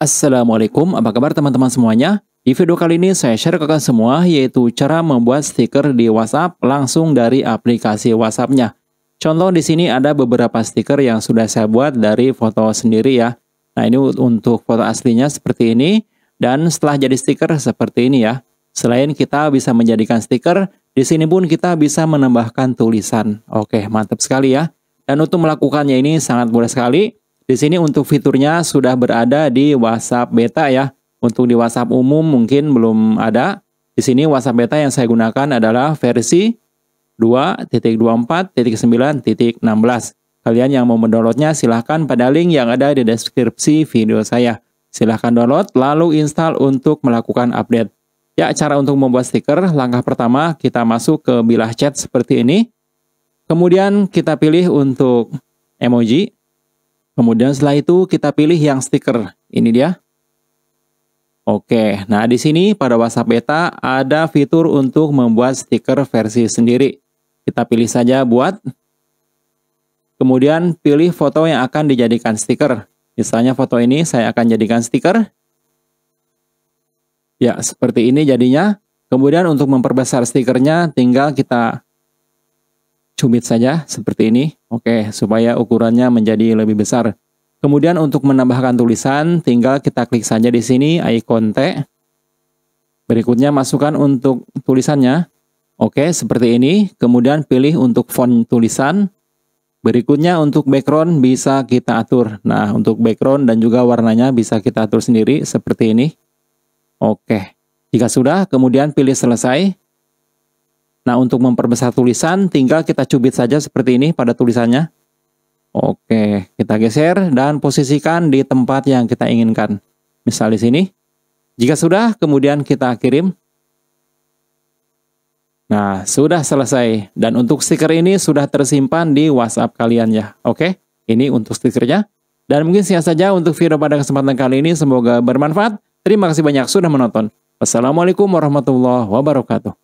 Assalamualaikum, apa kabar teman-teman semuanya? Di video kali ini saya share ke kalian semua yaitu cara membuat stiker di WhatsApp langsung dari aplikasi WhatsAppnya. Contoh di sini ada beberapa stiker yang sudah saya buat dari foto sendiri ya. Nah ini untuk foto aslinya seperti ini dan setelah jadi stiker seperti ini ya. Selain kita bisa menjadikan stiker, di sini pun kita bisa menambahkan tulisan. Oke, mantap sekali ya. Dan untuk melakukannya ini sangat mudah sekali. Di sini untuk fiturnya sudah berada di WhatsApp beta ya. Untuk di WhatsApp umum mungkin belum ada. Di sini WhatsApp beta yang saya gunakan adalah versi 2.24.9.16. Kalian yang mau mendownloadnya silahkan pada link yang ada di deskripsi video saya. Silahkan download lalu install untuk melakukan update. Ya, cara untuk membuat stiker, langkah pertama kita masuk ke bilah chat seperti ini. Kemudian kita pilih untuk emoji. Kemudian setelah itu kita pilih yang stiker. Ini dia. Oke, nah di sini pada WhatsApp Beta ada fitur untuk membuat stiker versi sendiri. Kita pilih saja buat. Kemudian pilih foto yang akan dijadikan stiker. Misalnya foto ini saya akan jadikan stiker. Ya, seperti ini jadinya. Kemudian untuk memperbesar stikernya tinggal kita cumit saja seperti ini. Oke, supaya ukurannya menjadi lebih besar. Kemudian untuk menambahkan tulisan, tinggal kita klik saja di sini icon T. Berikutnya masukkan untuk tulisannya. Oke, seperti ini. Kemudian pilih untuk font tulisan. Berikutnya untuk background bisa kita atur. Nah, untuk background dan juga warnanya bisa kita atur sendiri seperti ini. Oke. Jika sudah, kemudian pilih selesai. Nah, untuk memperbesar tulisan, tinggal kita cubit saja seperti ini pada tulisannya. Oke, kita geser dan posisikan di tempat yang kita inginkan. Misal di sini. Jika sudah, kemudian kita kirim. Nah, sudah selesai. Dan untuk stiker ini sudah tersimpan di WhatsApp kalian ya. Oke, ini untuk stikernya. Dan mungkin sekian saja untuk video pada kesempatan kali ini. Semoga bermanfaat. Terima kasih banyak sudah menonton. Wassalamualaikum warahmatullahi wabarakatuh.